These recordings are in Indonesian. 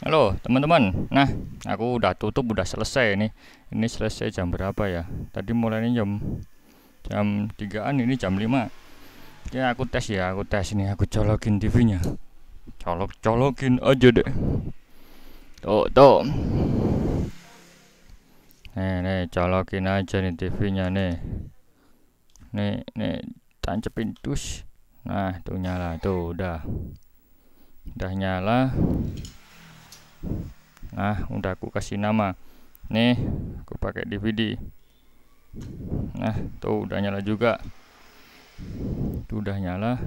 Halo teman-teman, nah aku udah tutup udah selesai ini Ini selesai jam berapa ya? Tadi mulainya jam jam 3-an ini jam 5. Ya aku tes ya, aku tes ini aku colokin TV-nya. Colok-colokin aja deh. Tuh, tuh. Nih, nih colokin aja nih TV-nya nih. Nih, nih tancepin dus. Nah, tuh nyala tuh udah. Udah nyala nah udah aku kasih nama nih aku pakai DVD nah tuh udah nyala juga tuh udah nyala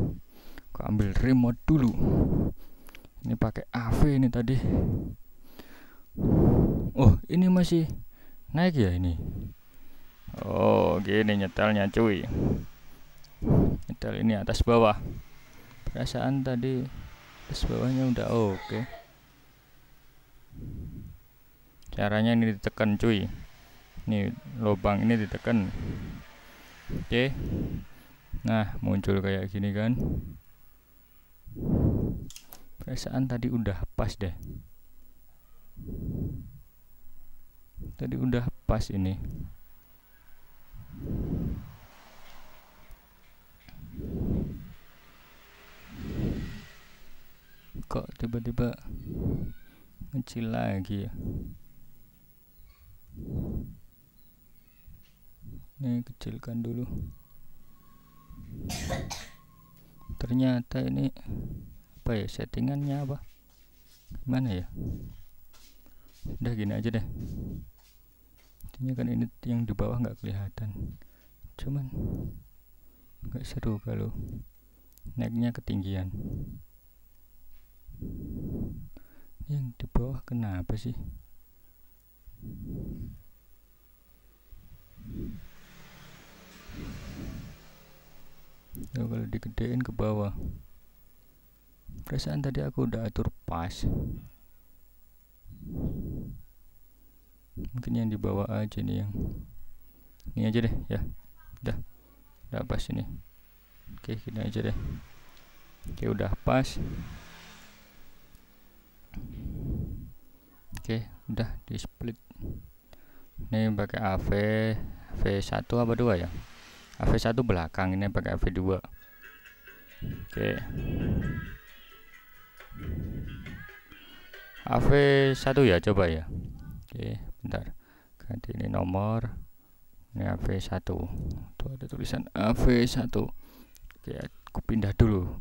aku ambil remote dulu ini pakai AV ini tadi oh ini masih naik ya ini oh gini nyetelnya cuy nyetel ini atas bawah perasaan tadi atas bawahnya udah oke okay caranya ini ditekan cuy ini lubang ini ditekan oke okay. nah muncul kayak gini kan perasaan tadi udah pas deh tadi udah pas ini kok tiba-tiba ngecil lagi ya ini kecilkan dulu ternyata ini apa ya settingannya apa gimana ya udah gini aja deh intinya kan ini yang di bawah nggak kelihatan cuman nggak seru kalau naiknya ketinggian yang di bawah kenapa sih Thank you. nah, kalau digedein ke bawah perasaan tadi aku udah atur pas mungkin yang di bawah aja nih yang ini aja deh ya udah udah pas ini oke kita aja deh oke udah pas oke udah di split ini pakai AV V 1 apa dua ya AV1 belakang ini pakai AV2 Oke. AV1 ya coba ya. Oke, bentar. Ganti ini nomor. Ini AV1. Tuh ada tulisan AV1. Oke, aku pindah dulu.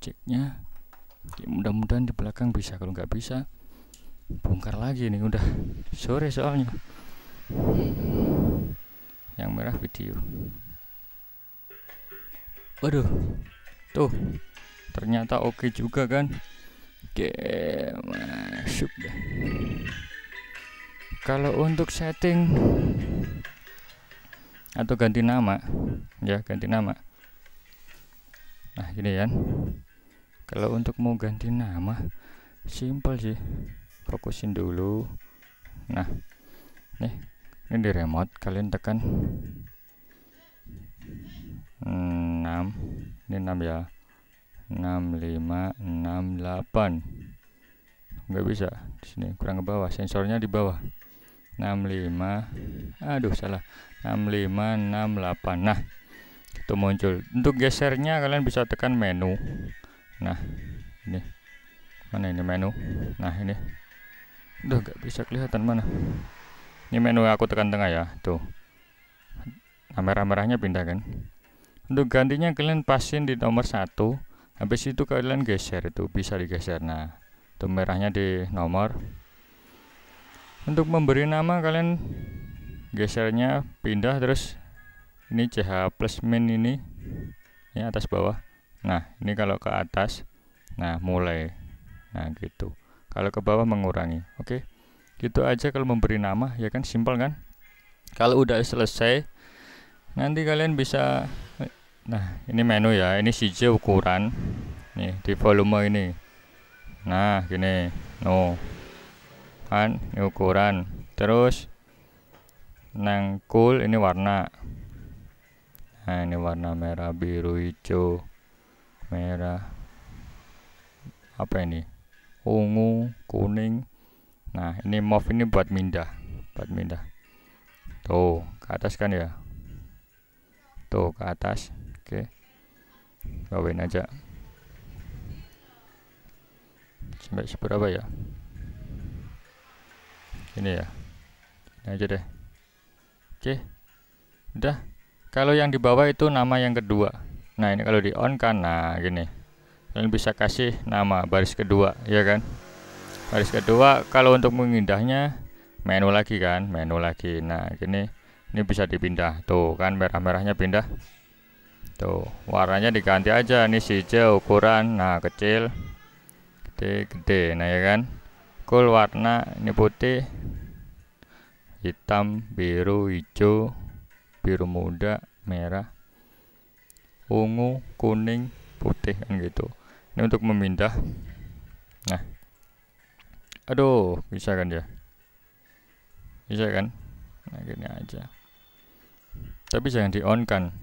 Ceknya. Oke, mudah-mudahan di belakang bisa. Kalau nggak bisa, bongkar lagi nih udah sore soalnya. Yang merah video. Waduh, tuh ternyata oke okay juga kan oke masuk deh kalau untuk setting atau ganti nama ya ganti nama nah ini ya, kan? kalau untuk mau ganti nama simple sih fokusin dulu nah nih ini di remote kalian tekan ini 6 ya 6568 nggak bisa di sini kurang ke bawah sensornya di bawah 65 aduh salah 6568 nah itu muncul untuk gesernya kalian bisa tekan menu nah ini mana ini menu nah ini udah gak bisa kelihatan mana ini menu aku tekan tengah ya tuh kamera nah, merah merahnya pindah kan untuk gantinya kalian pasin di nomor satu habis itu kalian geser itu bisa digeser nah itu merahnya di nomor untuk memberi nama kalian gesernya pindah terus ini CH plus min ini ya atas bawah nah ini kalau ke atas nah mulai nah gitu kalau ke bawah mengurangi oke gitu aja kalau memberi nama ya kan simpel kan kalau udah selesai nanti kalian bisa Nah, ini menu ya. Ini CJ ukuran. Nih, di volume ini. Nah, gini. No. Kan, ini ukuran. Terus nang cool ini warna. Nah, ini warna merah, biru, hijau, merah. Apa ini? Ungu, kuning. Nah, ini move ini buat mindah, buat mindah. Tuh, ke atas kan ya? Tuh, ke atas oke bawain aja sampai seberapa ya ini ya ini aja deh oke udah kalau yang di bawah itu nama yang kedua nah ini kalau di on kan nah gini kalian bisa kasih nama baris kedua ya kan baris kedua kalau untuk mengindahnya menu lagi kan menu lagi nah gini ini bisa dipindah tuh kan merah-merahnya pindah tuh gitu. warnanya diganti aja ini si J ukuran nah kecil gede gede nah ya kan cool warna ini putih hitam biru hijau biru muda merah ungu kuning putih kan gitu ini untuk memindah nah aduh bisa kan ya, bisa kan nah gini aja tapi jangan di on kan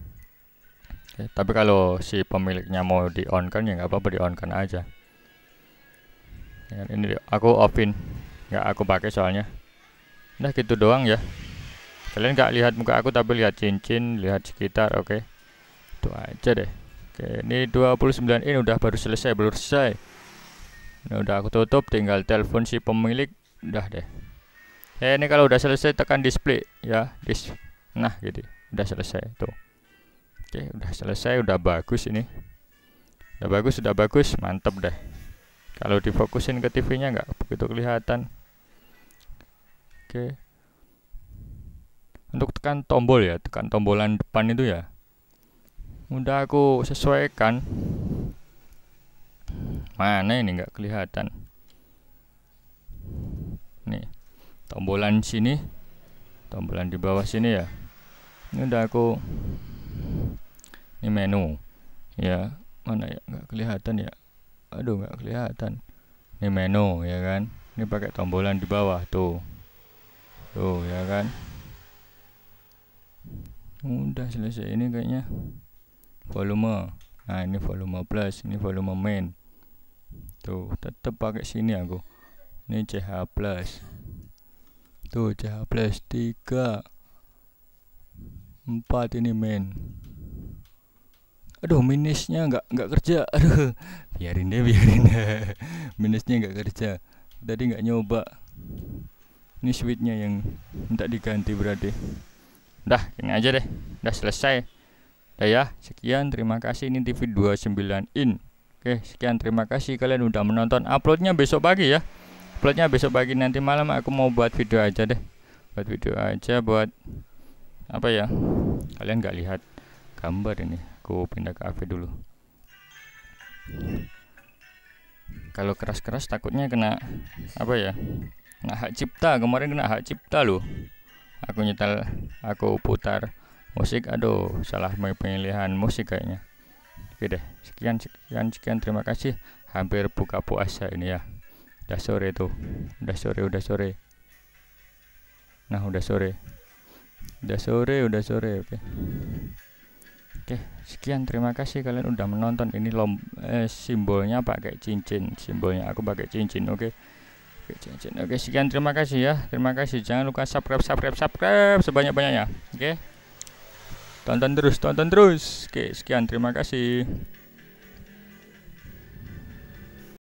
tapi kalau si pemiliknya mau di on kan ya nggak apa-apa di on kan aja. Ya, ini aku offin, nggak aku pakai soalnya. Nah gitu doang ya. Kalian nggak lihat muka aku tapi lihat cincin, lihat sekitar, oke. Okay. Itu aja deh. Oke, okay. ini 29 ini udah baru selesai, belum selesai. Ini udah aku tutup, tinggal telepon si pemilik, udah deh. eh ini kalau udah selesai tekan display ya, dis. Nah gitu, udah selesai tuh. Oke, udah selesai, udah bagus ini. Udah bagus, udah bagus, mantep deh. Kalau difokusin ke TV-nya nggak begitu kelihatan. Oke. Untuk tekan tombol ya, tekan tombolan depan itu ya. Udah aku sesuaikan. Mana ini nggak kelihatan. Nih, tombolan sini. Tombolan di bawah sini ya. Ini udah aku ini menu ya mana ya nggak kelihatan ya aduh nggak kelihatan ini menu ya kan ini pakai tombolan di bawah tuh tuh ya kan udah selesai ini kayaknya volume nah ini volume plus ini volume main tuh tetap pakai sini aku ini CH plus tuh CH plus tiga, empat ini main aduh minusnya nggak nggak kerja aduh biarin deh biarin deh minusnya nggak kerja tadi nggak nyoba ini switchnya yang minta diganti berarti dah ini aja deh udah selesai dah ya sekian terima kasih ini TV 29 in oke sekian terima kasih kalian udah menonton uploadnya besok pagi ya uploadnya besok pagi nanti malam aku mau buat video aja deh buat video aja buat apa ya kalian nggak lihat gambar ini aku pindah ke AV dulu kalau keras-keras takutnya kena apa ya kena hak cipta kemarin kena hak cipta loh aku nyetel aku putar musik aduh salah pemilihan musik kayaknya oke deh sekian sekian sekian terima kasih hampir buka puasa ini ya udah sore tuh udah sore udah sore nah udah sore udah sore udah sore oke okay. Oke, sekian terima kasih kalian udah menonton. Ini lom eh, simbolnya pakai cincin, simbolnya aku pakai cincin. Oke. Oke, cincin. Oke, sekian terima kasih ya. Terima kasih. Jangan lupa subscribe, subscribe, subscribe sebanyak-banyaknya. Oke. Tonton terus, tonton terus. Oke, sekian terima kasih.